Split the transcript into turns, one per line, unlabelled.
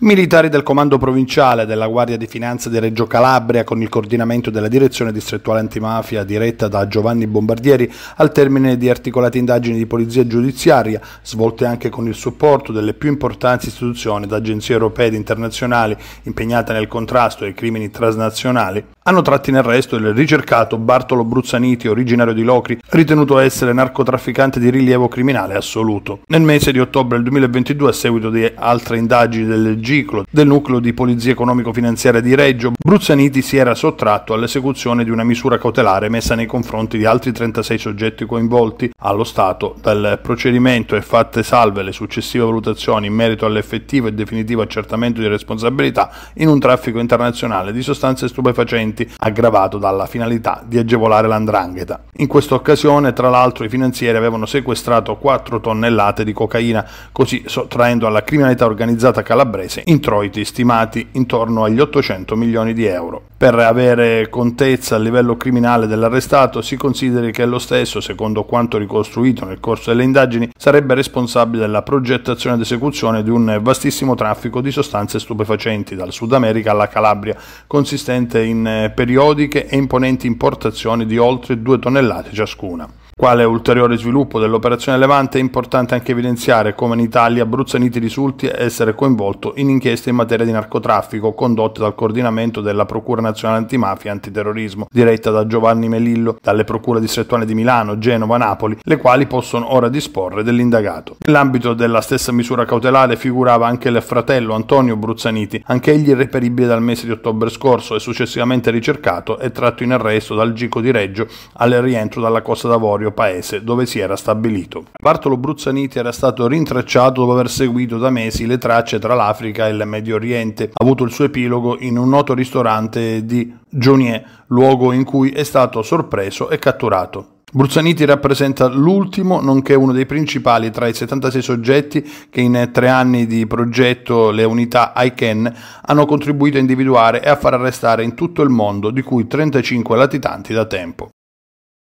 Militari del Comando Provinciale della Guardia di Finanza di Reggio Calabria con il coordinamento della Direzione Distrettuale Antimafia diretta da Giovanni Bombardieri al termine di articolate indagini di polizia giudiziaria svolte anche con il supporto delle più importanti istituzioni ed agenzie europee ed internazionali impegnate nel contrasto ai crimini transnazionali, hanno tratti in arresto il ricercato Bartolo Bruzzaniti, originario di Locri, ritenuto essere narcotrafficante di rilievo criminale assoluto. Nel mese di ottobre del 2022, a seguito di altre indagini del G Giclo del nucleo di polizia economico-finanziaria di Reggio, Bruzzaniti si era sottratto all'esecuzione di una misura cautelare messa nei confronti di altri 36 soggetti coinvolti allo Stato dal procedimento e fatte salve le successive valutazioni in merito all'effettivo e definitivo accertamento di responsabilità in un traffico internazionale di sostanze stupefacenti aggravato dalla finalità di agevolare l'andrangheta. In questa occasione, tra l'altro, i finanzieri avevano sequestrato 4 tonnellate di cocaina, così sottraendo alla criminalità organizzata calabrese tasse, introiti stimati intorno agli 800 milioni di euro. Per avere contezza a livello criminale dell'arrestato si consideri che lo stesso, secondo quanto ricostruito nel corso delle indagini, sarebbe responsabile della progettazione ed esecuzione di un vastissimo traffico di sostanze stupefacenti dal Sud America alla Calabria, consistente in eh, periodiche e imponenti importazioni di oltre 2 tonnellate ciascuna. Quale ulteriore sviluppo dell'operazione Levante è importante anche evidenziare come in Italia Bruzzaniti risulti essere coinvolto in inchieste in materia di narcotraffico condotte dal coordinamento della Procura Nazionale Antimafia e Antiterrorismo, diretta da Giovanni Melillo, dalle procure distrettuali di Milano, Genova, Napoli, le quali possono ora disporre dell'indagato. Nell'ambito della stessa misura cautelare figurava anche il fratello Antonio Bruzzaniti, anch'egli egli irreperibile dal mese di ottobre scorso e successivamente ricercato e tratto in arresto dal Gico di Reggio al rientro dalla Costa d'Avorio proprio paese dove si era stabilito. Bartolo Bruzzaniti era stato rintracciato dopo aver seguito da mesi le tracce tra l'Africa e il Medio Oriente, ha avuto il suo epilogo in un noto ristorante di Jonier, luogo in cui è stato sorpreso e catturato. Bruzzaniti rappresenta l'ultimo, nonché uno dei principali tra i 76 soggetti che in tre anni di progetto le unità ICANN hanno contribuito a individuare e a far arrestare in tutto il mondo, di cui 35 latitanti da tempo.